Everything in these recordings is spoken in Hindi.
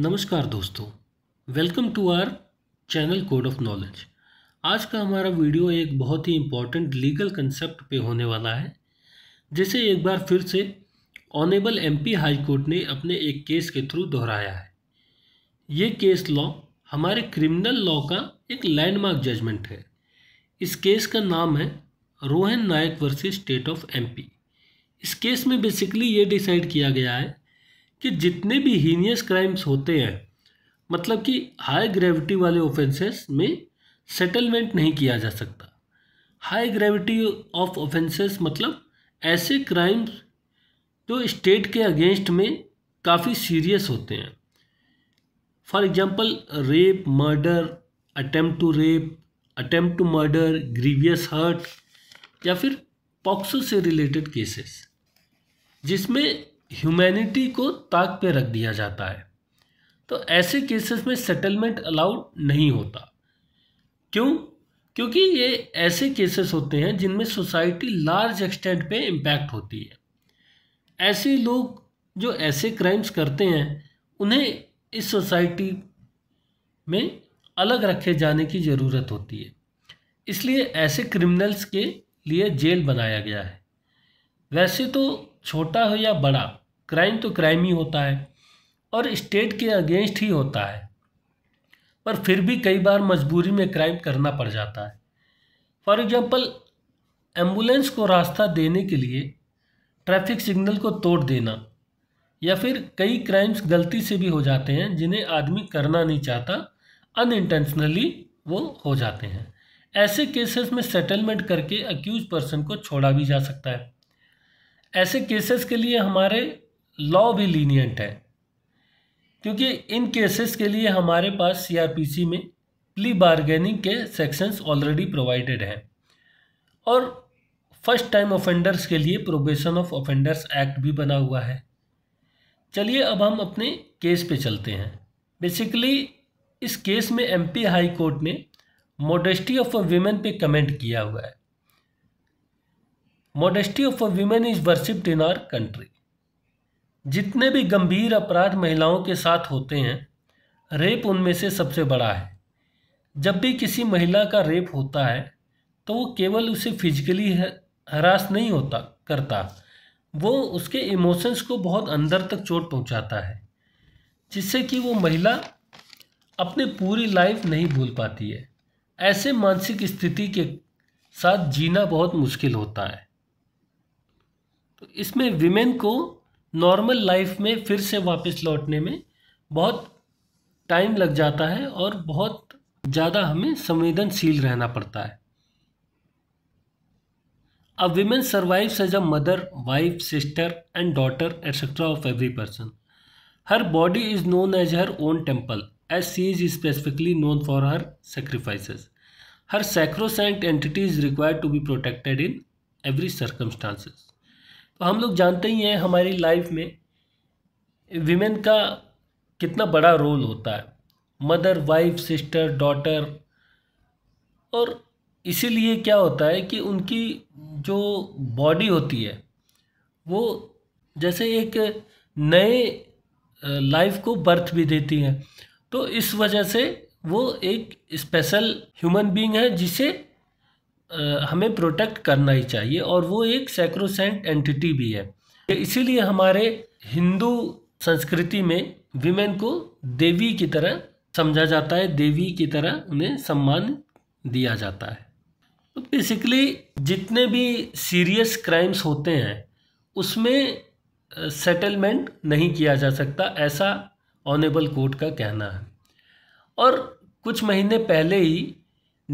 नमस्कार दोस्तों welcome to our channel code of knowledge आज का हमारा वीडियो एक बहुत ही इम्पॉर्टेंट लीगल कंसेप्ट पे होने वाला है जिसे एक बार फिर से ऑनेबल एमपी हाई कोर्ट ने अपने एक केस के थ्रू दोहराया है ये केस लॉ हमारे क्रिमिनल लॉ का एक लैंडमार्क जजमेंट है इस केस का नाम है Rohan Nayak versus state of MP इस केस में बेसिकली ये डिसाइड किया गया है कि जितने भी हीनियस क्राइम्स होते हैं मतलब कि हाई ग्रेविटी वाले ऑफेंसेस में सेटलमेंट नहीं किया जा सकता हाई ग्रेविटी ऑफ ऑफेंसेस मतलब ऐसे क्राइम्स जो स्टेट के अगेंस्ट में काफ़ी सीरियस होते हैं for example rape murder attempt to rape attempt to murder grievous hurt या फिर पॉक्सो से रिलेटेड केसेस जिसमें ह्यूमैनिटी को ताक पे रख दिया जाता है तो ऐसे केसेस में सेटलमेंट अलाउड नहीं होता क्यों क्योंकि ये ऐसे केसेस होते हैं जिनमें सोसाइटी लार्ज एक्सटेंट पे इम्पैक्ट होती है ऐसे लोग जो ऐसे क्राइम्स करते हैं उन्हें इस सोसाइटी में अलग रखे जाने की ज़रूरत होती है इसलिए ऐसे क्रिमिनल्स के लिए जेल बनाया गया है वैसे तो छोटा हो या बड़ा क्राइम तो क्राइम ही होता है और स्टेट के अगेंस्ट ही होता है पर फिर भी कई बार मजबूरी में क्राइम करना पड़ जाता है फॉर एग्ज़ाम्पल एम्बुलेंस को रास्ता देने के लिए ट्रैफिक सिग्नल को तोड़ देना या फिर कई क्राइम्स गलती से भी हो जाते हैं जिन्हें आदमी करना नहीं चाहता अनइंटेंशनली वो हो जाते हैं ऐसे केसेस में सेटलमेंट करके अक्यूज पर्सन को छोड़ा भी जा सकता है ऐसे केसेस के लिए हमारे लॉ भी लीनियंट है क्योंकि इन केसेस के लिए हमारे पास सीआरपीसी में प्ली बार्गेनिंग के सेक्शंस ऑलरेडी प्रोवाइडेड हैं और फर्स्ट टाइम ऑफेंडर्स के लिए प्रोबेशन ऑफ ऑफेंडर्स एक्ट भी बना हुआ है चलिए अब हम अपने केस पे चलते हैं बेसिकली इस केस में एमपी हाई कोर्ट ने मोडेस्टी ऑफ अ वीमेन पे कमेंट किया हुआ है modesty of a women is worshipped in our country जितने भी गंभीर अपराध महिलाओं के साथ होते हैं रेप उनमें से सबसे बड़ा है जब भी किसी महिला का रेप होता है तो वो केवल उसे फिजिकली हरास नहीं होता करता वो उसके इमोशंस को बहुत अंदर तक चोट पहुंचाता है जिससे कि वो महिला अपने पूरी लाइफ नहीं भूल पाती है ऐसे मानसिक स्थिति के साथ जीना बहुत मुश्किल होता है तो इसमें विमेन को नॉर्मल लाइफ में फिर से वापस लौटने में बहुत टाइम लग जाता है और बहुत ज़्यादा हमें संवेदनशील रहना पड़ता है a women survives as a mother wife sister and daughter etcetera of every person her body is known as her own temple as she is specifically known for her sacrifice her sacrosanct entity is required to be protected in every circumstances तो हम लोग जानते ही हैं हमारी लाइफ में विमेन का कितना बड़ा रोल होता है मदर वाइफ सिस्टर डॉटर और इसीलिए क्या होता है कि उनकी जो बॉडी होती है वो जैसे एक नए लाइफ को बर्थ भी देती हैं तो इस वजह से वो एक स्पेशल ह्यूमन बीइंग है जिसे हमें प्रोटेक्ट करना ही चाहिए और वो एक सैक्रोसेंट एंटिटी भी है इसीलिए हमारे हिंदू संस्कृति में विमेन को देवी की तरह समझा जाता है देवी की तरह उन्हें सम्मान दिया जाता है तो बेसिकली जितने भी सीरियस क्राइम्स होते हैं उसमें सेटलमेंट नहीं किया जा सकता ऐसा ऑनेबल कोर्ट का कहना है और कुछ महीने पहले ही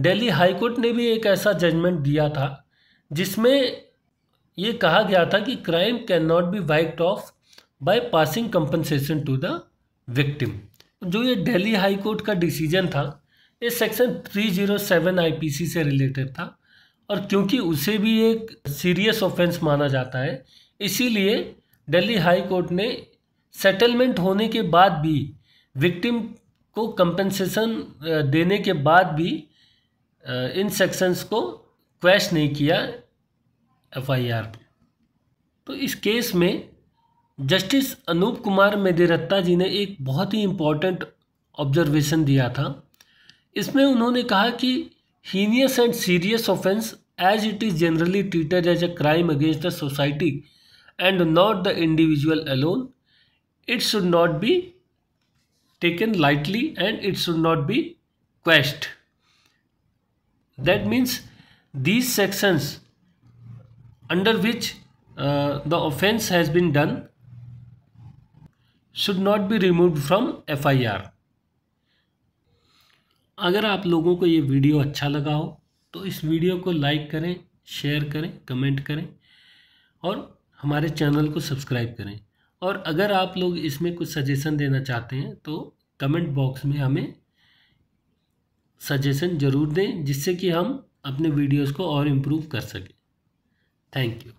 दिल्ली हाईकोर्ट ने भी एक ऐसा जजमेंट दिया था जिसमें ये कहा गया था कि crime can not be wiped off by passing compensation to the victim जो ये दिल्ली हाई कोर्ट का डिसीजन था ये सेक्शन 307 जीरो से रिलेटेड था और क्योंकि उसे भी एक सीरियस ऑफेंस माना जाता है इसीलिए दिल्ली हाई कोर्ट ने सेटलमेंट होने के बाद भी विक्टिम को कंपनसेशन देने के बाद भी इन सेक्शंस को क्वेश नहीं किया एफआईआर पे तो इस केस में जस्टिस अनूप कुमार मेदेरत्ता जी ने एक बहुत ही इम्पोर्टेंट ऑब्जर्वेशन दिया था इसमें उन्होंने कहा कि heinous and serious offence as it is generally treated as a crime against the society and not the individual alone it should not be taken lightly and it's should not be quashed that means these sections under which uh, the offense has been done should not be removed from FIR अगर आप लोगों को ये वीडियो अच्छा लगा हो तो इस वीडियो को लाइक करें शेयर करें कमेंट करें और हमारे चैनल को सब्सक्राइब करें और अगर आप लोग इसमें कुछ सजेशन देना चाहते हैं तो कमेंट बॉक्स में हमें सजेशन ज़रूर दें जिससे कि हम अपने वीडियोस को और इम्प्रूव कर सकें थैंक यू